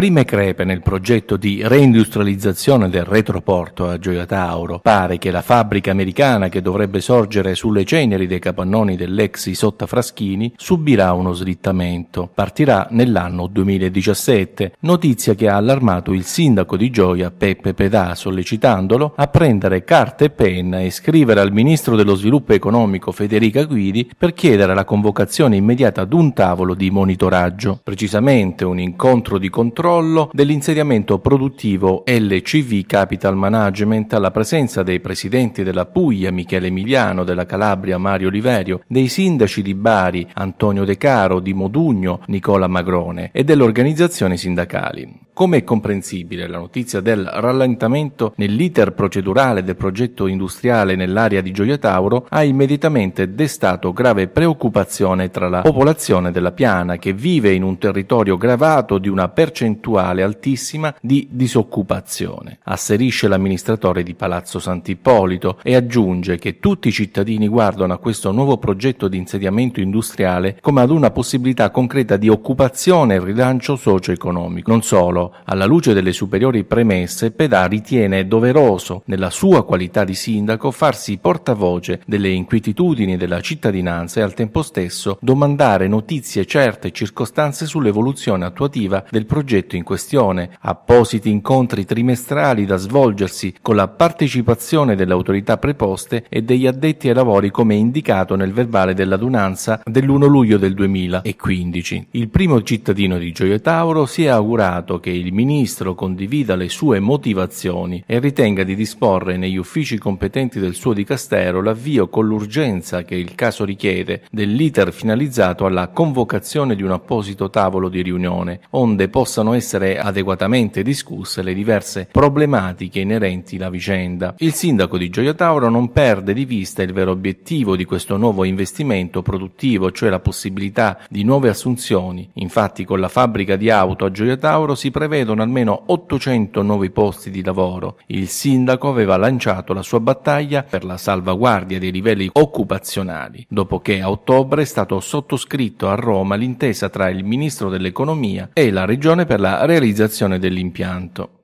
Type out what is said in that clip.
prime crepe nel progetto di reindustrializzazione del retroporto a Gioia Tauro. Pare che la fabbrica americana che dovrebbe sorgere sulle ceneri dei capannoni dell'ex Isotta Fraschini subirà uno slittamento. Partirà nell'anno 2017, notizia che ha allarmato il sindaco di Gioia Peppe Pedà sollecitandolo a prendere carta e penna e scrivere al ministro dello sviluppo economico Federica Guidi per chiedere la convocazione immediata ad un tavolo di monitoraggio, precisamente un incontro di controllo controllo dell'insediamento produttivo LCV Capital Management alla presenza dei presidenti della Puglia Michele Emiliano, della Calabria Mario Oliverio, dei sindaci di Bari Antonio De Caro, di Modugno Nicola Magrone e delle organizzazioni sindacali. Come è comprensibile la notizia del rallentamento nell'iter procedurale del progetto industriale nell'area di Gioia Tauro ha immediatamente destato grave preoccupazione tra la popolazione della piana che vive in un territorio gravato di una percentuale altissima di disoccupazione, asserisce l'amministratore di Palazzo Sant'Ippolito e aggiunge che tutti i cittadini guardano a questo nuovo progetto di insediamento industriale come ad una possibilità concreta di occupazione e rilancio socio-economico. Non solo, alla luce delle superiori premesse, Pedà ritiene doveroso, nella sua qualità di sindaco, farsi portavoce delle inquietudini della cittadinanza e al tempo stesso domandare notizie certe e circostanze sull'evoluzione attuativa del progetto in questione, appositi incontri trimestrali da svolgersi con la partecipazione delle autorità preposte e degli addetti ai lavori come indicato nel verbale dell'adunanza dell'1 luglio del 2015. Il primo cittadino di Gioia Tauro si è augurato che che il Ministro condivida le sue motivazioni e ritenga di disporre negli uffici competenti del suo dicastero l'avvio con l'urgenza che il caso richiede dell'iter finalizzato alla convocazione di un apposito tavolo di riunione, onde possano essere adeguatamente discusse le diverse problematiche inerenti la vicenda. Il sindaco di Gioia Tauro non perde di vista il vero obiettivo di questo nuovo investimento produttivo, cioè la possibilità di nuove assunzioni. Infatti con la fabbrica di auto a Gioia Tauro si prevedono almeno 800 nuovi posti di lavoro. Il sindaco aveva lanciato la sua battaglia per la salvaguardia dei livelli occupazionali, dopo che a ottobre è stato sottoscritto a Roma l'intesa tra il ministro dell'economia e la regione per la realizzazione dell'impianto.